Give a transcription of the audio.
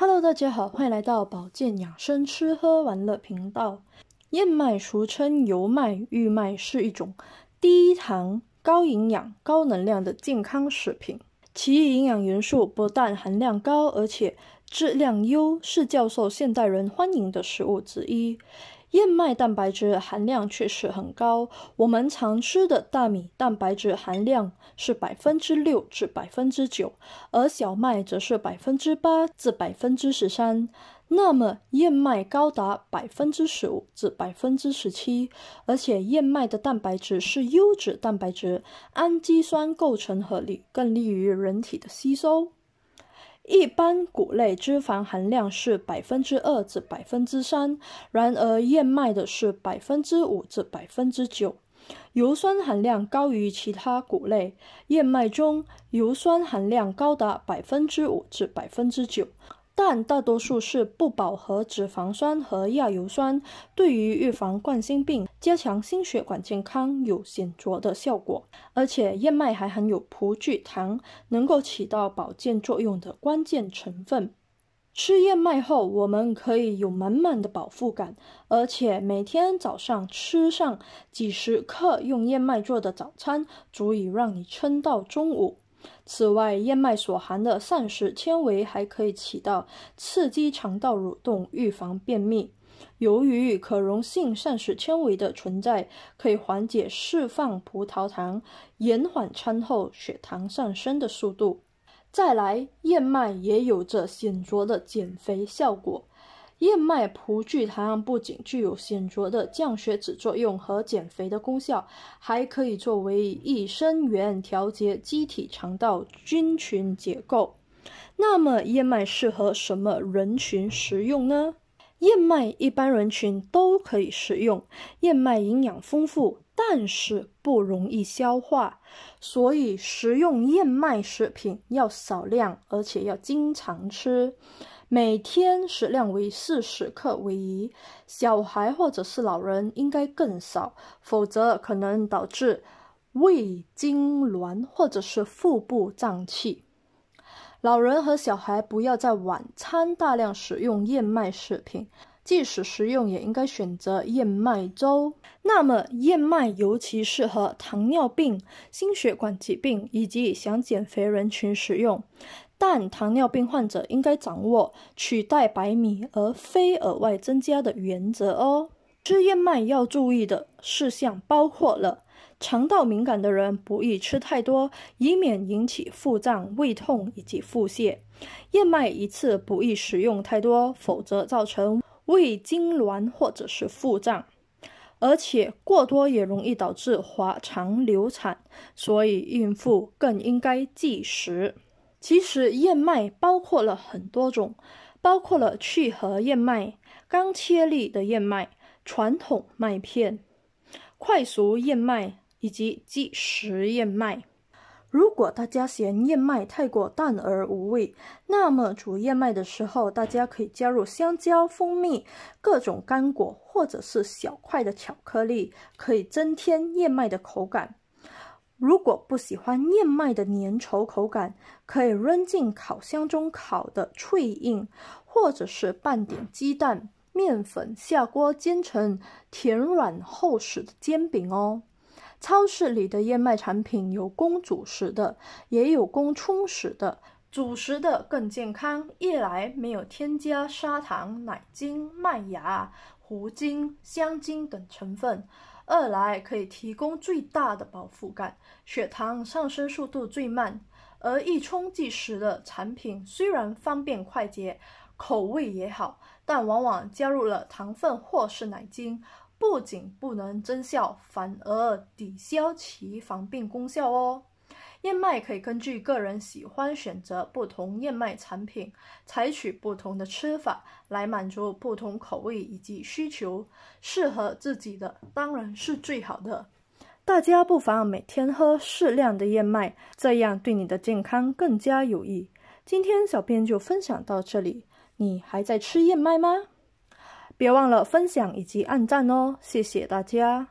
Hello，大家好，欢迎来到保健养生吃喝玩乐频道。燕麦俗称油麦、玉麦，是一种低糖、高营养、高能量的健康食品。其营养元素不但含量高，而且质量优，是较受现代人欢迎的食物之一。燕麦蛋白质含量确实很高。我们常吃的大米蛋白质含量是百分之六至百分之九，而小麦则是百分之八至百分之十三。那么燕麦高达百分之十五至百分之十七，而且燕麦的蛋白质是优质蛋白质，氨基酸构成合理，更利于人体的吸收。一般谷类脂肪含量是百分之二至百分之三，然而燕麦的是百分之五至百分之九，油酸含量高于其他谷类。燕麦中油酸含量高达百分之五至百分之九。但大多数是不饱和脂肪酸和亚油酸，对于预防冠心病、加强心血管健康有显著的效果。而且燕麦还含有葡聚糖，能够起到保健作用的关键成分。吃燕麦后，我们可以有满满的饱腹感，而且每天早上吃上几十克用燕麦做的早餐，足以让你撑到中午。此外，燕麦所含的膳食纤维还可以起到刺激肠道蠕动、预防便秘。由于可溶性膳食纤维的存在，可以缓解释放葡萄糖，延缓餐后血糖上升的速度。再来，燕麦也有着显著的减肥效果。燕麦葡聚糖不仅具有显著的降血脂作用和减肥的功效，还可以作为益生元调节机体肠道菌群结构。那么，燕麦适合什么人群食用呢？燕麦一般人群都可以食用。燕麦营养丰富，但是不容易消化，所以食用燕麦食品要少量，而且要经常吃。每天食量为四十克为宜，小孩或者是老人应该更少，否则可能导致胃痉挛或者是腹部胀气。老人和小孩不要在晚餐大量使用燕麦食品。即使食用，也应该选择燕麦粥。那么，燕麦尤其适合糖尿病、心血管疾病以及想减肥人群食用。但糖尿病患者应该掌握取代白米而非额外增加的原则哦。吃燕麦要注意的事项包括了：肠道敏感的人不宜吃太多，以免引起腹胀、胃痛以及腹泻。燕麦一次不宜食用太多，否则造成。胃痉挛或者是腹胀，而且过多也容易导致滑肠流产，所以孕妇更应该忌食。其实燕麦包括了很多种，包括了去核燕麦、刚切粒的燕麦、传统麦片、快速燕麦以及即食燕麦。如果大家嫌燕麦太过淡而无味，那么煮燕麦的时候，大家可以加入香蕉、蜂蜜、各种干果或者是小块的巧克力，可以增添燕麦的口感。如果不喜欢燕麦的粘稠口感，可以扔进烤箱中烤的脆硬，或者是拌点鸡蛋、面粉下锅煎成甜软厚实的煎饼哦。超市里的燕麦产品有供主食的，也有供充食的。主食的更健康，一来没有添加砂糖、奶精、麦芽、糊精、香精等成分；二来可以提供最大的饱腹感，血糖上升速度最慢。而一冲即食的产品虽然方便快捷，口味也好，但往往加入了糖分或是奶精。不仅不能增效，反而抵消其防病功效哦。燕麦可以根据个人喜欢选择不同燕麦产品，采取不同的吃法来满足不同口味以及需求，适合自己的当然是最好的。大家不妨每天喝适量的燕麦，这样对你的健康更加有益。今天小编就分享到这里，你还在吃燕麦吗？别忘了分享以及按赞哦，谢谢大家！